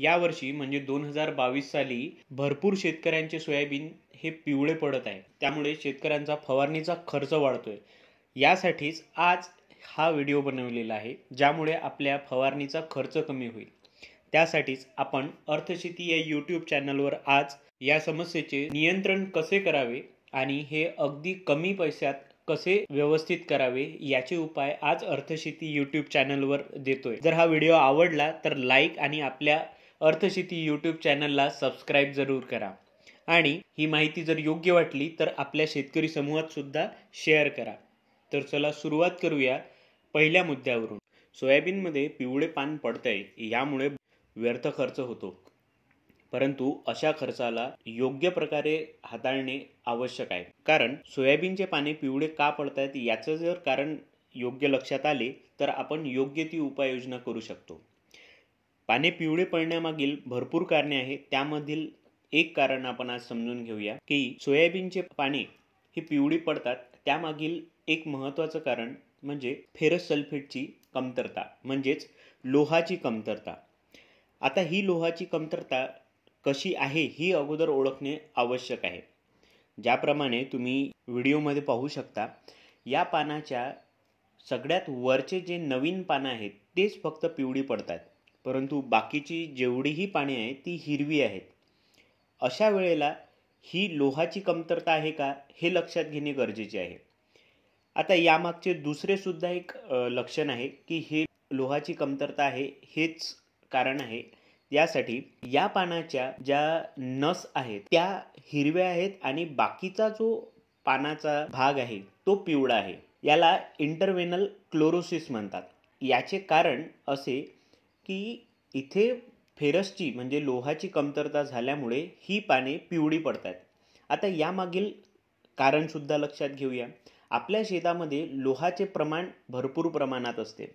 यावर्षी म्हणजे दोन हजार बावीस साली भरपूर शेतकऱ्यांचे सोयाबीन हे पिवळे पडत आहे त्यामुळे शेतकऱ्यांचा फवारणीचा खर्च वाढतोय यासाठीच आज हा व्हिडिओ बनवलेला आहे ज्यामुळे आपल्या फवारणीचा खर्च कमी होईल त्यासाठीच आपण अर्थशेती या यूट्यूब चॅनलवर आज या समस्येचे नियंत्रण कसे करावे आणि हे अगदी कमी पैशात कसे व्यवस्थित करावे याचे उपाय आज अर्थशेती यूट्यूब चॅनलवर देतोय जर हा व्हिडिओ आवडला तर लाईक आणि आपल्या अर्थशेती यूट्यूब चॅनलला सबस्क्राईब जरूर करा आणि ही माहिती जर योग्य वाटली तर आपल्या शेतकरी समूहात सुद्धा शेअर करा तर चला सुरुवात करूया पहिल्या मुद्द्यावरून सोयाबीनमध्ये पिवळे पान पडतंय यामुळे व्यर्थ खर्च होतो परंतु अशा खर्चाला योग्य प्रकारे हाताळणे आवश्यक आहे कारण सोयाबीनचे पाने पिवळे का पडतायत याचं जर कारण योग्य लक्षात आले तर आपण योग्य ती उपाययोजना करू शकतो पाने पिवळे पडण्यामागील भरपूर कारणे आहेत त्यामधील एक कारण आपण आज समजून घेऊया की सोयाबीनचे पाने ही पिवळी पडतात त्यामागील एक महत्त्वाचं कारण म्हणजे फेरस सल्फेटची कमतरता म्हणजेच लोहाची कमतरता आता ही लोहाची कमतरता कशी आहे ही अगोदर ओळखणे आवश्यक आहे ज्याप्रमाणे तुम्ही व्हिडिओमध्ये पाहू शकता या पानाच्या सगळ्यात वरचे जे नवीन पानं आहेत तेच फक्त पिवळी पडतात परंतु बाकीची जेवढीही पाने आहेत ती हिरवी आहेत अशा वेळेला ही लोहाची कमतरता आहे का हे लक्षात घेणे गरजेचे आहे आता यामागचे दुसरेसुद्धा एक लक्षण आहे की हे लोहाची कमतरता आहे हेच कारण आहे यासाठी या पानाच्या ज्या नस आहेत त्या हिरव्या आहेत आणि बाकीचा जो पानाचा भाग आहे तो पिवळा आहे याला इंटरवेनल क्लोरोसिस म्हणतात याचे कारण असे की इथे फेरसची म्हणजे लोहाची कमतरता झाल्यामुळे ही पाने पिवळी पडतात आता यामागील कारणसुद्धा लक्षात घेऊया आपल्या शेतामध्ये लोहाचे प्रमाण भरपूर प्रमाणात असते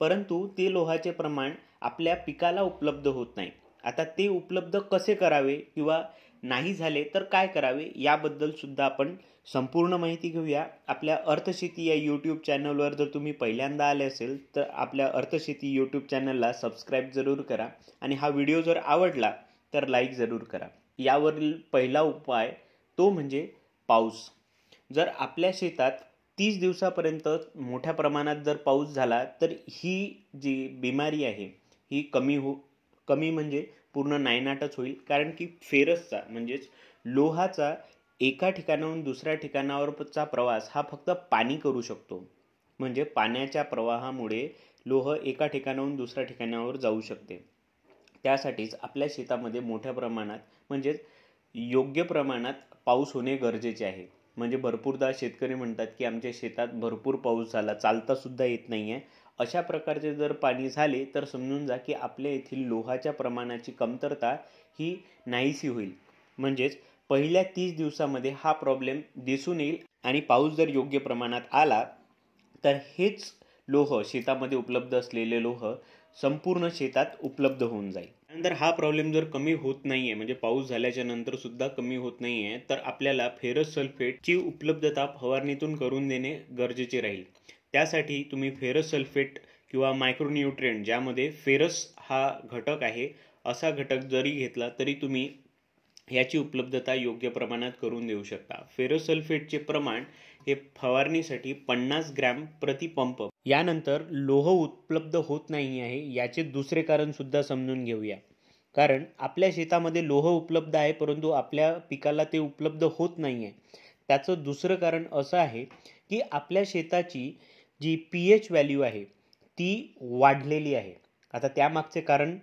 परंतु ते लोहाचे प्रमाण आपल्या पिकाला उपलब्ध होत नाही आता ते उपलब्ध कसे करावे किंवा नाही झाले तर काय करावे याबद्दलसुद्धा आपण संपूर्ण माहिती घेऊया आपल्या अर्थशेती या यूट्यूब चॅनलवर जर तुम्ही पहिल्यांदा आले असेल तर आपल्या अर्थशेती यूट्यूब चॅनलला सबस्क्राईब जरूर करा आणि हा व्हिडिओ जर आवडला तर लाईक जरूर करा यावरील पहिला उपाय तो म्हणजे पाऊस जर आपल्या शेतात तीस दिवसापर्यंत मोठ्या प्रमाणात जर पाऊस झाला तर ही जी बिमारी आहे ही कमी हो कमी म्हणजे पूर्ण नायनाटच होईल कारण की फेरसचा म्हणजेच लोहाचा एका ठिकाणाहून दुसऱ्या ठिकाणावरचा प्रवास हा फक्त पाणी करू शकतो म्हणजे पाण्याच्या प्रवाहामुळे लोह एका ठिकाणाहून दुसऱ्या ठिकाणावर जाऊ शकते त्यासाठीच आपल्या शेतामध्ये मोठ्या प्रमाणात म्हणजेच योग्य प्रमाणात पाऊस होणे गरजेचे आहे म्हणजे भरपूरदा शेतकरी म्हणतात की आमच्या शेतात भरपूर पाऊस झाला चालतासुद्धा येत नाही आहे अशा प्रकारचे जर पाणी झाले तर समजून जा की आपल्या येथील लोहाच्या प्रमाणाची कमतरता ही नाहीशी होईल म्हणजेच पहिल्या तीस दिवसामध्ये हा प्रॉब्लेम दिसून येईल आणि पाऊस जर योग्य प्रमाणात आला तर हेच लोह शेतामध्ये उपलब्ध असलेले लोह संपूर्ण शेतात उपलब्ध होऊन जाईल त्यानंतर हा प्रॉब्लेम जर कमी होत नाही आहे म्हणजे पाऊस झाल्याच्या नंतर सुद्धा कमी होत नाही आहे तर आपल्याला फेरस सल्फेटची उपलब्धता फवारणीतून करून देणे गरजेचे राहील त्यासाठी तुम्ही फेरस सल्फेट किंवा मायक्रोन्यूट्रिएंट ज्यामध्ये फेरस हा घटक आहे असा घटक जरी घेतला तरी तुम्ही ह्याची उपलब्धता योग्य प्रमाणात करून देऊ शकता फेरोसल्फेटचे प्रमाण हे फवारणीसाठी पन्नास ग्रॅम प्रतिपंप यानंतर लोह उपलब्ध होत नाही आहे याचे दुसरे कारणसुद्धा समजून घेऊया कारण आपल्या शेतामध्ये लोह उपलब्ध आहे परंतु आपल्या पिकाला ते उपलब्ध होत नाही आहे त्याचं दुसरं कारण असं आहे की आपल्या शेताची जी पी एच व्हॅल्यू आहे ती वाढलेली आहे आता त्यामागचे कारण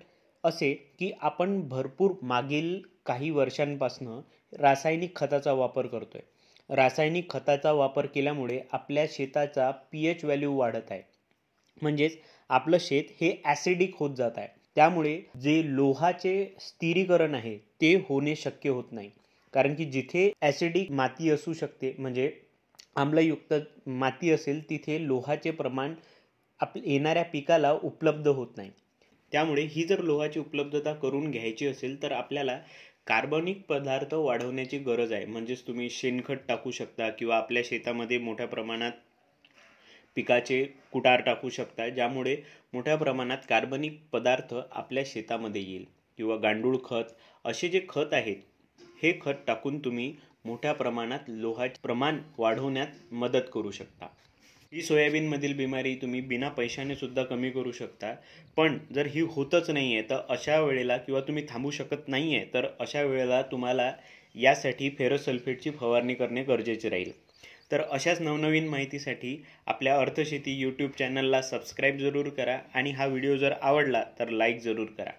असे की आपण भरपूर मागील काही वर्षांपासनं रासायनिक खताचा वापर करतोय रासायनिक खताचा वापर केल्यामुळे आपल्या शेताचा पी एच व्हॅल्यू वाढत आहे म्हणजेच आपलं शेत हे ॲसिडिक होत जात आहे त्यामुळे जे लोहाचे स्थिरीकरण आहे ते होणे शक्य होत नाही कारण की जिथे ॲसिडिक माती असू शकते म्हणजे आम्लयुक्त माती असेल तिथे लोहाचे प्रमाण आप येणाऱ्या पिकाला उपलब्ध होत नाही त्यामुळे ही जर लोहाची उपलब्धता करून घ्यायची असेल तर आपल्याला कार्बनिक पदार्थ वाढवण्याची गरज आहे म्हणजेच तुम्ही शेणखत टाकू शकता किंवा आपल्या शेतामध्ये मोठ्या प्रमाणात पिकाचे कुटार टाकू शकता ज्यामुळे मोठ्या प्रमाणात कार्बनिक पदार्थ आपल्या शेतामध्ये येईल किंवा गांडूळ खत असे जे खत आहेत हे खत टाकून तुम्ही मोठ्या प्रमाणात लोहाचे प्रमाण वाढवण्यात मदत करू शकता ही सोयाबीनमधील बिमारी तुम्ही बिना पैशाने सुद्धा कमी करू शकता पण जर ही होतच नाही आहे तर अशा वेळेला किंवा तुम्ही थांबू शकत नाही आहे तर अशा वेळेला तुम्हाला यासाठी फेरोसल्फेटची फवारणी करणे गरजेचे राहील तर अशाच नवनवीन माहितीसाठी आपल्या अर्थशेती यूट्यूब चॅनलला सबस्क्राईब जरूर करा आणि हा व्हिडिओ जर आवडला तर लाईक जरूर करा